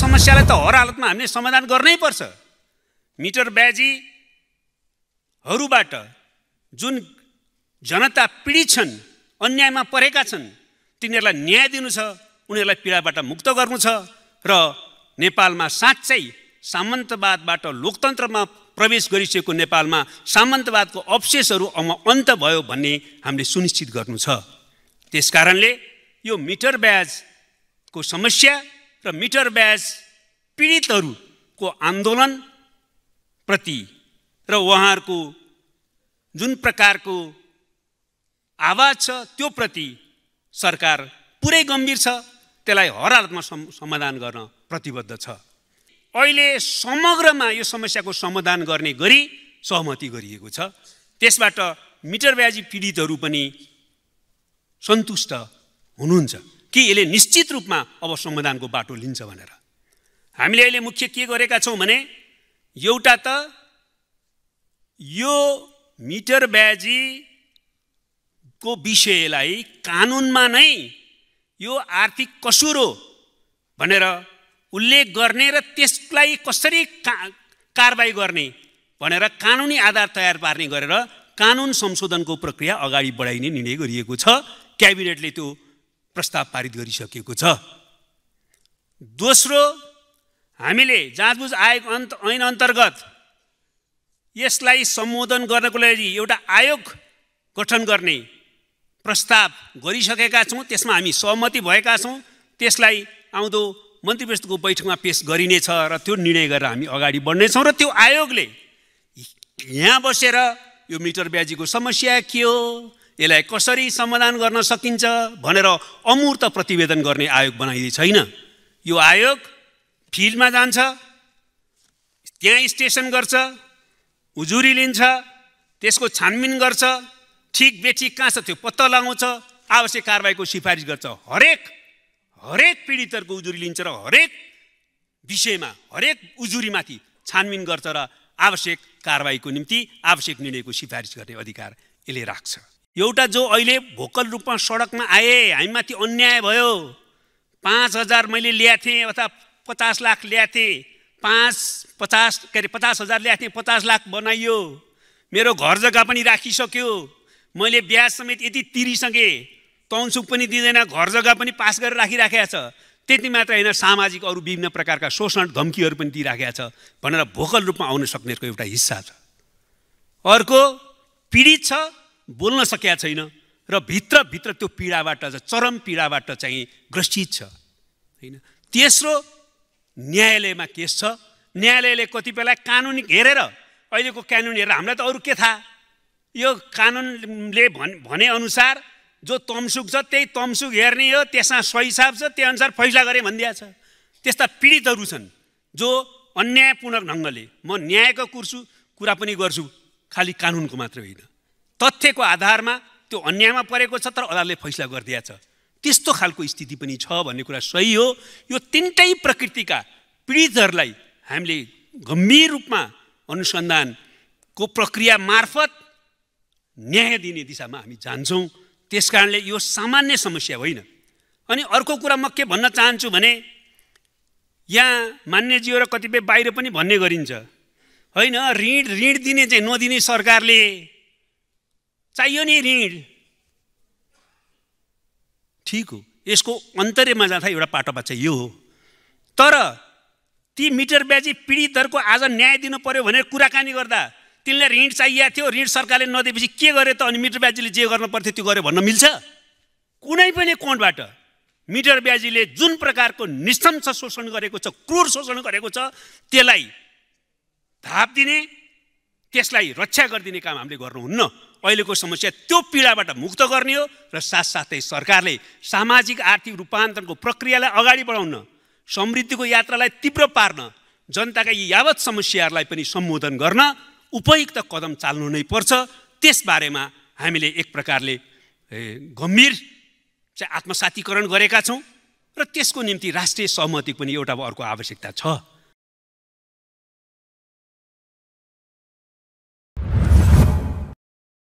समस्यालाई त हर हालतमा हामीले समाधान गर्नै पर्छ मिटर ब्याजीहरूबाट जुन जनता पीडित छन् अन्यायमा परेका छन् तिनीहरूलाई न्याय दिनु छ उनीहरूलाई पीडाबाट मुक्त गर्नु छ र नेपालमा साँच्चै सामन्तवादबाट लोकतन्त्रमा प्रवेश गरिसकेको नेपालमा सामन्तवादको अवशेषहरू अब अन्त भयो भन्ने हामीले सुनिश्चित गर्नु छ त्यस यो मिटर ब्याजको समस्या र मिटर ब्याज पीडितहरूको आन्दोलनप्रति र उहाँहरूको जुन प्रकारको आवाज छ त्यो प्रति सरकार पुरै गम्भीर छ त्यसलाई हर हालतमा समाधान गर्न प्रतिबद्ध छ अहिले समग्रमा यो समस्याको समाधान गर्ने गरी सहमति गरिएको छ त्यसबाट मिटर ब्याजी पीडितहरू पनि सन्तुष्ट हुनुहुन्छ कि यसले निश्चित रूपमा अब संविधानको बाटो लिन्छ भनेर हामीले अहिले मुख्य के गरेका छौँ भने एउटा त यो मिटर ब्याजीको विषयलाई कानुनमा नै यो आर्थिक कसुर हो भनेर उल्लेख गर्ने र त्यसलाई कसरी का कारवाही गर्ने भनेर कानुनी आधार तयार पार्ने गरेर कानुन संशोधनको प्रक्रिया अगाडि बढाइने निर्णय गरिएको छ क्याबिनेटले त्यो प्रस्ताव पारित गरिसकेको छ दोस्रो हामीले जाँचबुझ आयोग अन्त ऐन अन्तर्गत यसलाई सम्बोधन गर्नको लागि एउटा आयोग गठन गर्ने प्रस्ताव गरिसकेका छौँ त्यसमा हामी सहमति भएका छौँ त्यसलाई आउँदो मन्त्री परिषदको बैठकमा पेस गरिनेछ र त्यो निर्णय गरेर हामी अगाडि बढ्नेछौँ र त्यो आयोगले यहाँ बसेर यो मिटर ब्याजीको समस्या के हो यसलाई कसरी समाधान गर्न सकिन्छ भनेर अमूर्त प्रतिवेदन गर्ने आयोग बनाइदिए छैन यो आयोग फिल्डमा जान्छ त्यहाँ स्टेसन गर्छ उजुरी लिन्छ त्यसको छानबिन गर्छ ठिक बेठिक कहाँ छ त्यो पत्ता लगाउँछ आवश्यक कारवाहीको सिफारिस गर्छ हरेक हरेक पीडितहरूको उजुरी लिन्छ र हरेक विषयमा हरेक उजुरीमाथि छानबिन गर्छ र आवश्यक कारवाहीको निम्ति आवश्यक निर्णयको सिफारिस गर्ने अधिकार यसले राख्छ एउटा जो अहिले भोकल रूपमा सडकमा आए हामीमाथि अन्याय भयो पाँच हजार मैले ल्याएको थिएँ अथवा पचास लाख ल्याएको थिएँ पाँच पचास के अरे पचास हजार ल्याएको थिएँ पचास लाख बनाइयो मेरो घर जग्गा पनि राखिसक्यो मैले ब्याज समेत यति तिरिसकेँ तनसुक पनि दिँदैन घर जग्गा पनि पास गरेर राखिराखेको छ त्यति मात्र होइन सामाजिक अरू विभिन्न प्रकारका शोषण धम्कीहरू पनि दिइराखेको छ भनेर भोकल रूपमा आउन सक्नेहरूको एउटा हिस्सा छ अर्को पीडित छ बोल्न सकेका छैन र भित्रभित्र त्यो पीडाबाट चरम पीडाबाट चाहिँ ग्रसित छ होइन तेस्रो न्यायालयमा केस छ न्यायालयले कतिपयलाई कानुन हेरेर अहिलेको कानुन हेरेर हामीलाई त अरू के थाहा यो कानुनले भने भनेअनुसार जो तमसुक छ त्यही तमसुक हेर्ने हो त्यसमा सही हिसाब छ त्यही अनुसार फैसला गरे भनिदिया छ त्यस्ता पीडितहरू छन् जो अन्यायपूर्ण ढङ्गले म न्यायको कुर्छु कुरा पनि गर्छु खालि कानुनको मात्र होइन तथ्यको आधारमा त्यो अन्यायमा परेको छ तर अदालतले फैसला छ त्यस्तो खालको स्थिति पनि छ भन्ने कुरा सही हो यो तिनटै प्रकृतिका पीडितहरूलाई हामीले गम्भीर रूपमा अनुसन्धानको प्रक्रिया मार्फत न्याय दिने दिशामा हामी जान्छौँ त्यस कारणले यो सामान्य समस्या होइन अनि अर्को कुरा म के भन्न चाहन्छु भने यहाँ मान्यजीव र कतिपय बाहिर पनि भन्ने गरिन्छ होइन ऋण ऋण दिने चाहिँ नदिने सरकारले चाहियो नि ऋण ठिक हो यसको अन्तर्यमा जाँदा एउटा पाटो बाचा यो हो तर ती मिटर ब्याजी पीडितहरूको आज न्याय दिनु पर्यो भनेर कुराकानी गर्दा तिनलाई ऋण चाहिएको थियो ऋण सरकारले नदिएपछि के गरे त अनि मिटर ब्याजीले जे गर्नु पर्थ्यो त्यो गर्यो भन्न मिल्छ कुनै पनि कोणबाट मिटर ब्याजीले जुन प्रकारको निशंस शोषण गरेको छ क्रूर शोषण गरेको छ त्यसलाई धाप दिने त्यसलाई रक्षा गरिदिने काम हामीले गर्नुहुन्न अहिलेको समस्या त्यो पीडाबाट मुक्त गर्ने हो र साथसाथै सरकारले सामाजिक आर्थिक रूपान्तरणको प्रक्रियालाई अगाडि बढाउन समृद्धिको यात्रालाई तीव्र पार्न जनताका यी यावत समस्याहरूलाई पनि सम्बोधन गर्न उपयुक्त कदम चाल्नु नै पर्छ त्यसबारेमा हामीले एक प्रकारले गम्भीर चाहिँ आत्मसातीकरण गरेका छौँ र त्यसको निम्ति राष्ट्रिय सहमति पनि एउटा अर्को आवश्यकता छ